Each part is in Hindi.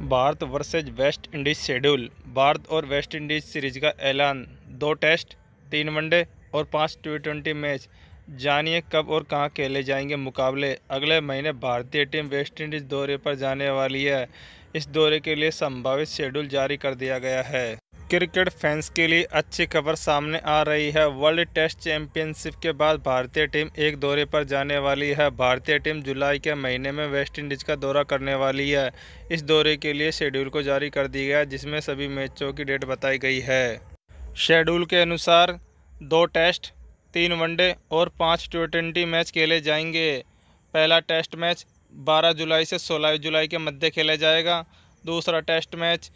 Bharat versus West Indies schedule Bharat और वेस्ट इंडीज सीरीज का ऐलान दो टेस्ट तीन वनडे और पांच टी ट्वेंटी मैच जानिए कब और कहां खेले जाएंगे मुकाबले अगले महीने भारतीय टीम वेस्ट इंडीज दौरे पर जाने वाली है इस दौरे के लिए संभावित शेड्यूल जारी कर दिया गया है क्रिकेट फैंस के लिए अच्छी खबर सामने आ रही है वर्ल्ड टेस्ट चैंपियनशिप के बाद भारतीय टीम एक दौरे पर जाने वाली है भारतीय टीम जुलाई के महीने में वेस्टइंडीज का दौरा करने वाली है इस दौरे के लिए शेड्यूल को जारी कर दिया गया जिसमें सभी मैचों की डेट बताई गई है शेड्यूल के अनुसार दो टेस्ट तीन वनडे और पाँच ट्वेंटी मैच खेले जाएंगे पहला टेस्ट मैच बारह जुलाई से सोलह जुलाई के मध्य खेला जाएगा दूसरा टेस्ट मैच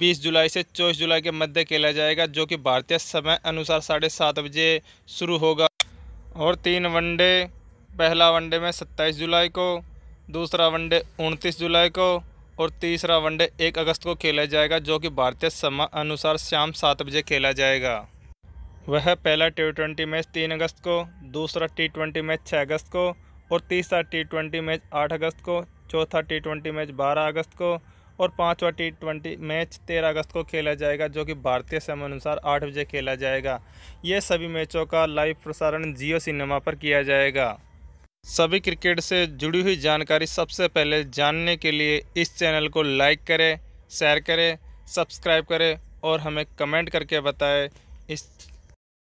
20 जुलाई से चौबीस जुलाई के मध्य खेला जाएगा जो कि भारतीय समय अनुसार साढ़े सात बजे शुरू होगा और तीन वनडे पहला वनडे में 27 जुलाई को दूसरा वनडे 29 जुलाई को और तीसरा वनडे 1 अगस्त को खेला जाएगा जो कि भारतीय समय अनुसार शाम सात बजे खेला जाएगा वह पहला टी ट्वेंटी मैच तीन अगस्त को दूसरा टी ट्वेंटी मैच छः अगस्त को और तीसरा टी ट्वेंटी मैच आठ अगस्त को चौथा टी ट्वेंटी मैच बारह अगस्त को और पाँचवा टी ट्वेंटी मैच तेरह अगस्त को खेला जाएगा जो कि भारतीय समय अनुसार आठ बजे खेला जाएगा ये सभी मैचों का लाइव प्रसारण जियो सिनेमा पर किया जाएगा सभी क्रिकेट से जुड़ी हुई जानकारी सबसे पहले जानने के लिए इस चैनल को लाइक करें शेयर करें सब्सक्राइब करें और हमें कमेंट करके बताएं इस